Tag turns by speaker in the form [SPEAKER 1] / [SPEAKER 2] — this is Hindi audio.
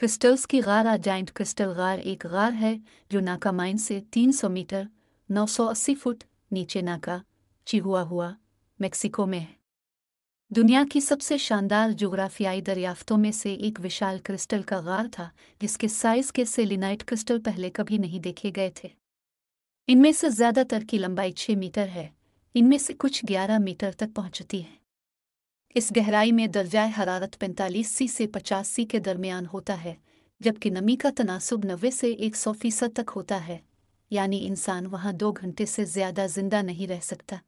[SPEAKER 1] क्रिस्टल्स की गार जाइंट क्रिस्टल गार एक गार है जो नाका माइन से 300 मीटर 980 फुट नीचे नाका चिहुआ हुआ मेक्सिको में है दुनिया की सबसे शानदार जोग्राफियाई दरियाफ्तों में से एक विशाल क्रिस्टल का गार था जिसके साइज के सेलिनाइट क्रिस्टल पहले कभी नहीं देखे गए थे इनमें से ज़्यादातर की लंबाई 6 मीटर है इनमें से कुछ 11 मीटर तक पहुंचती है इस गहराई में दर्जा हरारत पैंतालीस सी से पचास सी के दरमियान होता है जबकि नमी का तनासब नब्बे से एक सौ फीसद तक होता है यानी इंसान वहाँ दो घंटे से ज़्यादा जिंदा नहीं रह सकता